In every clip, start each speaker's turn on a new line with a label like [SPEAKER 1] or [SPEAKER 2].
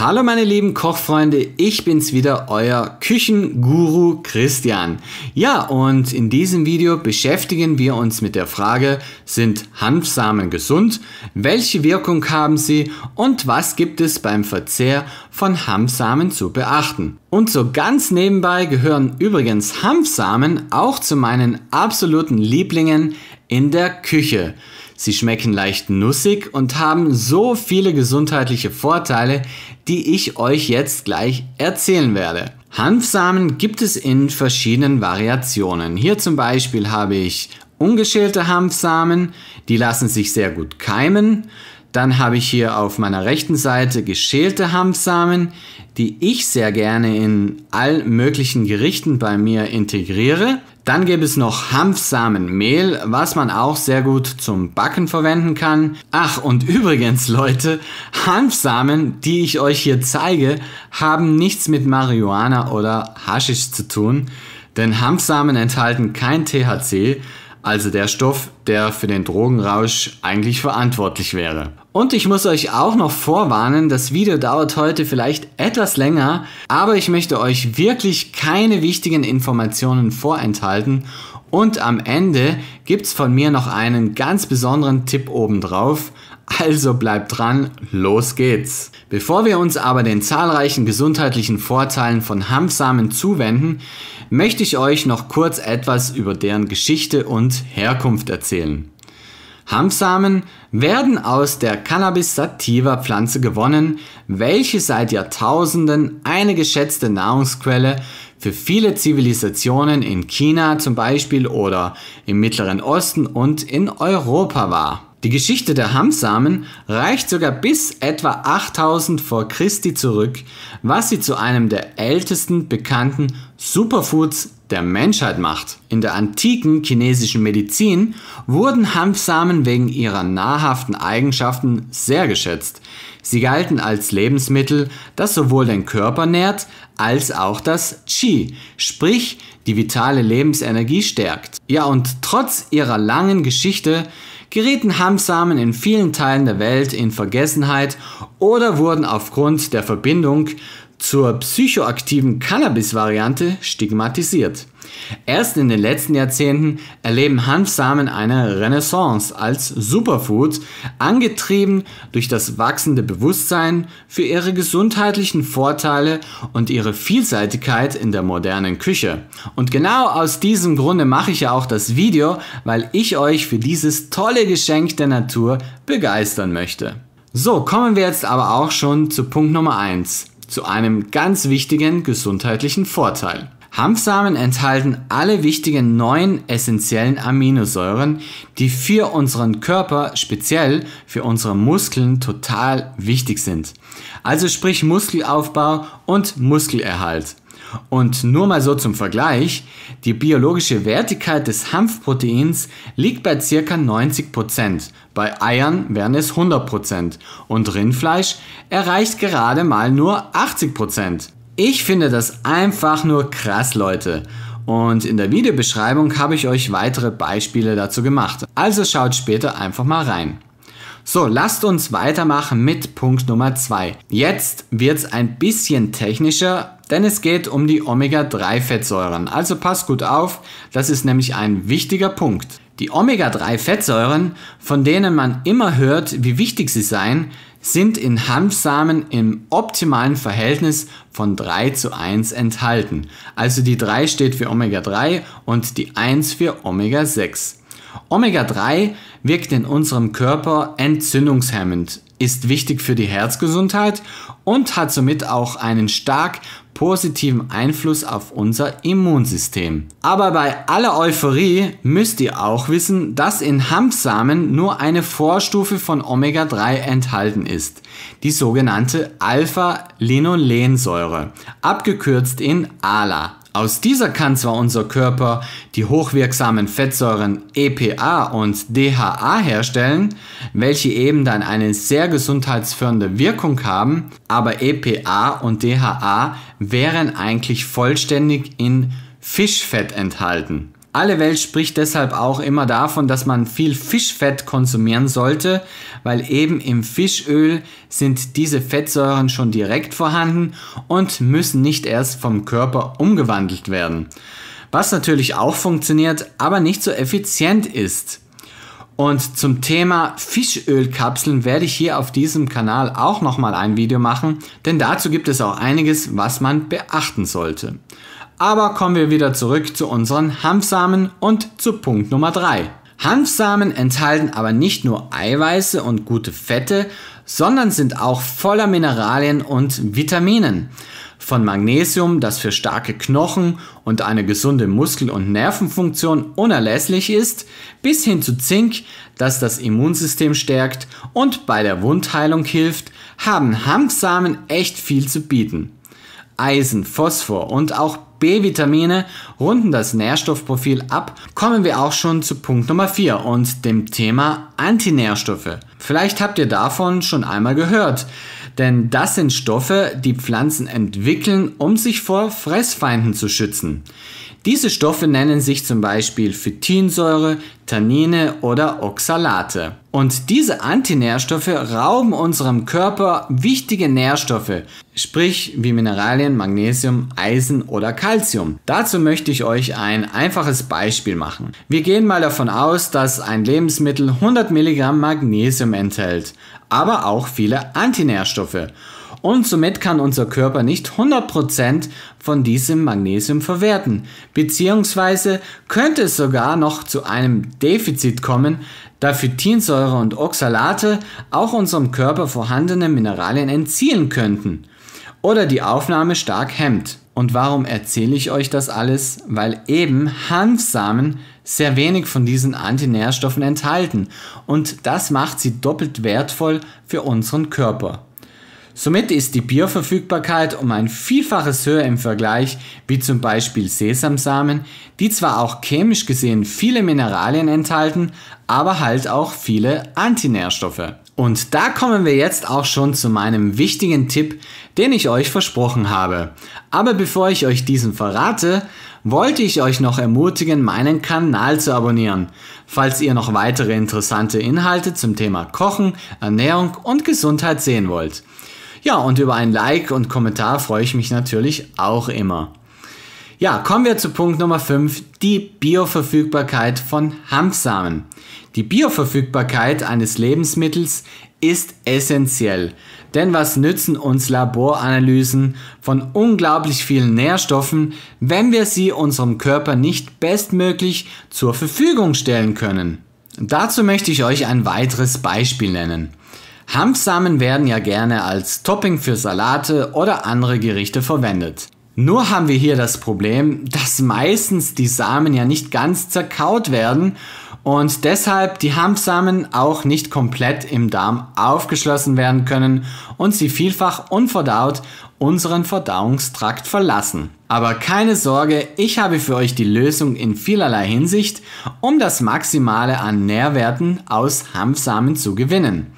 [SPEAKER 1] Hallo meine lieben Kochfreunde, ich bin's wieder, euer Küchenguru Christian. Ja, und in diesem Video beschäftigen wir uns mit der Frage, sind Hanfsamen gesund? Welche Wirkung haben sie? Und was gibt es beim Verzehr von Hanfsamen zu beachten? Und so ganz nebenbei gehören übrigens Hanfsamen auch zu meinen absoluten Lieblingen in der Küche. Sie schmecken leicht nussig und haben so viele gesundheitliche Vorteile, die ich euch jetzt gleich erzählen werde. Hanfsamen gibt es in verschiedenen Variationen. Hier zum Beispiel habe ich ungeschälte Hanfsamen, die lassen sich sehr gut keimen. Dann habe ich hier auf meiner rechten Seite geschälte Hanfsamen, die ich sehr gerne in all möglichen Gerichten bei mir integriere. Dann gibt es noch Hanfsamenmehl, was man auch sehr gut zum Backen verwenden kann. Ach, und übrigens Leute, Hanfsamen, die ich euch hier zeige, haben nichts mit Marihuana oder Haschisch zu tun, denn Hanfsamen enthalten kein THC, also der Stoff, der für den Drogenrausch eigentlich verantwortlich wäre. Und ich muss euch auch noch vorwarnen, das Video dauert heute vielleicht etwas länger, aber ich möchte euch wirklich keine wichtigen Informationen vorenthalten und am Ende gibt's von mir noch einen ganz besonderen Tipp obendrauf, also bleibt dran, los geht's. Bevor wir uns aber den zahlreichen gesundheitlichen Vorteilen von Hanfsamen zuwenden, möchte ich euch noch kurz etwas über deren Geschichte und Herkunft erzählen. Hanfsamen werden aus der Cannabis sativa Pflanze gewonnen, welche seit Jahrtausenden eine geschätzte Nahrungsquelle für viele Zivilisationen in China zum Beispiel oder im Mittleren Osten und in Europa war. Die Geschichte der Hanfsamen reicht sogar bis etwa 8000 vor Christi zurück, was sie zu einem der ältesten bekannten Superfoods der Menschheit macht. In der antiken chinesischen Medizin wurden Hanfsamen wegen ihrer nahrhaften Eigenschaften sehr geschätzt. Sie galten als Lebensmittel, das sowohl den Körper nährt als auch das Qi, sprich die vitale Lebensenergie stärkt. Ja, und trotz ihrer langen Geschichte gerieten Hamsamen in vielen Teilen der Welt in Vergessenheit oder wurden aufgrund der Verbindung zur psychoaktiven Cannabis-Variante stigmatisiert. Erst in den letzten Jahrzehnten erleben Hanfsamen eine Renaissance als Superfood, angetrieben durch das wachsende Bewusstsein für ihre gesundheitlichen Vorteile und ihre Vielseitigkeit in der modernen Küche. Und genau aus diesem Grunde mache ich ja auch das Video, weil ich euch für dieses tolle Geschenk der Natur begeistern möchte. So, kommen wir jetzt aber auch schon zu Punkt Nummer 1 zu einem ganz wichtigen gesundheitlichen Vorteil. Hanfsamen enthalten alle wichtigen neuen essentiellen Aminosäuren, die für unseren Körper, speziell für unsere Muskeln, total wichtig sind. Also sprich Muskelaufbau und Muskelerhalt. Und nur mal so zum Vergleich, die biologische Wertigkeit des Hanfproteins liegt bei ca. 90%, bei Eiern wären es 100% und Rindfleisch erreicht gerade mal nur 80%. Ich finde das einfach nur krass, Leute. Und in der Videobeschreibung habe ich euch weitere Beispiele dazu gemacht. Also schaut später einfach mal rein. So, lasst uns weitermachen mit Punkt Nummer 2. Jetzt wird es ein bisschen technischer, denn es geht um die Omega-3-Fettsäuren. Also passt gut auf, das ist nämlich ein wichtiger Punkt. Die Omega-3-Fettsäuren, von denen man immer hört, wie wichtig sie seien, sind in Hanfsamen im optimalen Verhältnis von 3 zu 1 enthalten. Also die 3 steht für Omega-3 und die 1 für Omega-6. Omega-3 wirkt in unserem Körper entzündungshemmend, ist wichtig für die Herzgesundheit und hat somit auch einen stark positiven Einfluss auf unser Immunsystem. Aber bei aller Euphorie müsst ihr auch wissen, dass in Hanfsamen nur eine Vorstufe von Omega-3 enthalten ist, die sogenannte Alpha-Linolensäure, abgekürzt in ALA. Aus dieser kann zwar unser Körper die hochwirksamen Fettsäuren EPA und DHA herstellen, welche eben dann eine sehr gesundheitsfördernde Wirkung haben, aber EPA und DHA wären eigentlich vollständig in Fischfett enthalten. Alle Welt spricht deshalb auch immer davon, dass man viel Fischfett konsumieren sollte, weil eben im Fischöl sind diese Fettsäuren schon direkt vorhanden und müssen nicht erst vom Körper umgewandelt werden. Was natürlich auch funktioniert, aber nicht so effizient ist. Und zum Thema Fischölkapseln werde ich hier auf diesem Kanal auch nochmal ein Video machen, denn dazu gibt es auch einiges, was man beachten sollte. Aber kommen wir wieder zurück zu unseren Hanfsamen und zu Punkt Nummer 3. Hanfsamen enthalten aber nicht nur Eiweiße und gute Fette, sondern sind auch voller Mineralien und Vitaminen. Von Magnesium, das für starke Knochen und eine gesunde Muskel- und Nervenfunktion unerlässlich ist, bis hin zu Zink, das das Immunsystem stärkt und bei der Wundheilung hilft, haben Hanfsamen echt viel zu bieten. Eisen, Phosphor und auch B-Vitamine runden das Nährstoffprofil ab, kommen wir auch schon zu Punkt Nummer 4 und dem Thema Antinährstoffe. Vielleicht habt ihr davon schon einmal gehört, denn das sind Stoffe, die Pflanzen entwickeln, um sich vor Fressfeinden zu schützen. Diese Stoffe nennen sich zum Beispiel Phytinsäure, Tannine oder Oxalate. Und diese Antinährstoffe rauben unserem Körper wichtige Nährstoffe, sprich wie Mineralien, Magnesium, Eisen oder Calcium. Dazu möchte ich euch ein einfaches Beispiel machen. Wir gehen mal davon aus, dass ein Lebensmittel 100 Milligramm Magnesium enthält, aber auch viele Antinährstoffe und somit kann unser Körper nicht 100% von diesem Magnesium verwerten, beziehungsweise könnte es sogar noch zu einem Defizit kommen, da Phytinsäure und Oxalate auch unserem Körper vorhandene Mineralien entziehen könnten oder die Aufnahme stark hemmt. Und warum erzähle ich euch das alles? Weil eben Hanfsamen sehr wenig von diesen Antinährstoffen enthalten und das macht sie doppelt wertvoll für unseren Körper. Somit ist die Bioverfügbarkeit um ein Vielfaches höher im Vergleich wie zum Beispiel Sesamsamen, die zwar auch chemisch gesehen viele Mineralien enthalten, aber halt auch viele Antinährstoffe. Und da kommen wir jetzt auch schon zu meinem wichtigen Tipp, den ich euch versprochen habe. Aber bevor ich euch diesen verrate, wollte ich euch noch ermutigen, meinen Kanal zu abonnieren, falls ihr noch weitere interessante Inhalte zum Thema Kochen, Ernährung und Gesundheit sehen wollt. Ja, und über ein Like und Kommentar freue ich mich natürlich auch immer. Ja, kommen wir zu Punkt Nummer 5, die Bioverfügbarkeit von Hanfsamen. Die Bioverfügbarkeit eines Lebensmittels ist essentiell, denn was nützen uns Laboranalysen von unglaublich vielen Nährstoffen, wenn wir sie unserem Körper nicht bestmöglich zur Verfügung stellen können? Dazu möchte ich euch ein weiteres Beispiel nennen. Hanfsamen werden ja gerne als Topping für Salate oder andere Gerichte verwendet. Nur haben wir hier das Problem, dass meistens die Samen ja nicht ganz zerkaut werden und deshalb die Hanfsamen auch nicht komplett im Darm aufgeschlossen werden können und sie vielfach unverdaut unseren Verdauungstrakt verlassen. Aber keine Sorge, ich habe für euch die Lösung in vielerlei Hinsicht, um das Maximale an Nährwerten aus Hanfsamen zu gewinnen.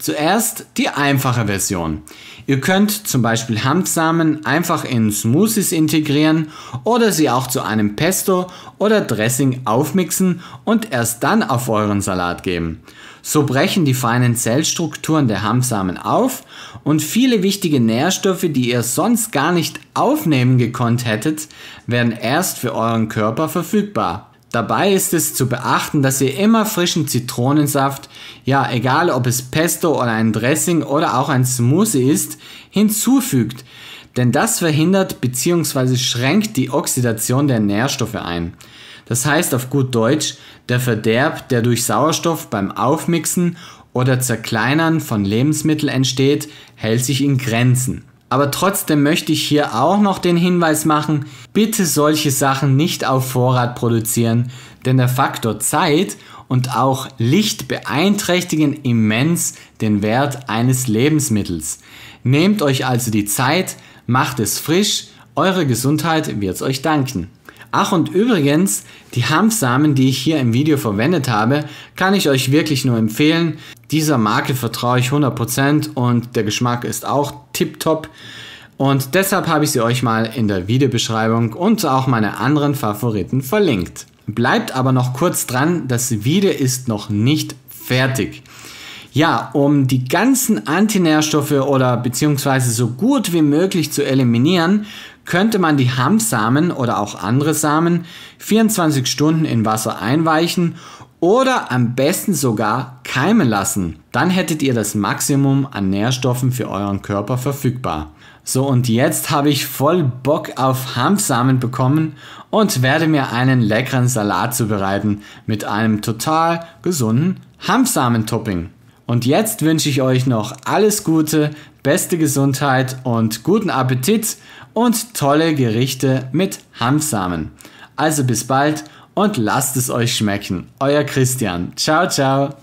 [SPEAKER 1] Zuerst die einfache Version. Ihr könnt zum Beispiel Hanfsamen einfach in Smoothies integrieren oder sie auch zu einem Pesto oder Dressing aufmixen und erst dann auf euren Salat geben. So brechen die feinen Zellstrukturen der Hanfsamen auf und viele wichtige Nährstoffe, die ihr sonst gar nicht aufnehmen gekonnt hättet, werden erst für euren Körper verfügbar. Dabei ist es zu beachten, dass ihr immer frischen Zitronensaft, ja egal ob es Pesto oder ein Dressing oder auch ein Smoothie ist, hinzufügt, denn das verhindert bzw. schränkt die Oxidation der Nährstoffe ein. Das heißt auf gut Deutsch, der Verderb, der durch Sauerstoff beim Aufmixen oder Zerkleinern von Lebensmitteln entsteht, hält sich in Grenzen. Aber trotzdem möchte ich hier auch noch den Hinweis machen, bitte solche Sachen nicht auf Vorrat produzieren, denn der Faktor Zeit und auch Licht beeinträchtigen immens den Wert eines Lebensmittels. Nehmt euch also die Zeit, macht es frisch, eure Gesundheit wird's euch danken. Ach und übrigens, die Hanfsamen, die ich hier im Video verwendet habe, kann ich euch wirklich nur empfehlen. Dieser Marke vertraue ich 100% und der Geschmack ist auch tipptopp. Und deshalb habe ich sie euch mal in der Videobeschreibung und auch meine anderen Favoriten verlinkt. Bleibt aber noch kurz dran, das Video ist noch nicht fertig. Ja, um die ganzen Antinährstoffe oder beziehungsweise so gut wie möglich zu eliminieren, könnte man die Hanfsamen oder auch andere Samen 24 Stunden in Wasser einweichen oder am besten sogar keimen lassen. Dann hättet ihr das Maximum an Nährstoffen für euren Körper verfügbar. So und jetzt habe ich voll Bock auf Hanfsamen bekommen und werde mir einen leckeren Salat zubereiten mit einem total gesunden Hanfsamen-Topping. Und jetzt wünsche ich euch noch alles Gute, beste Gesundheit und guten Appetit und tolle Gerichte mit Hanfsamen. Also bis bald und lasst es euch schmecken. Euer Christian. Ciao, ciao.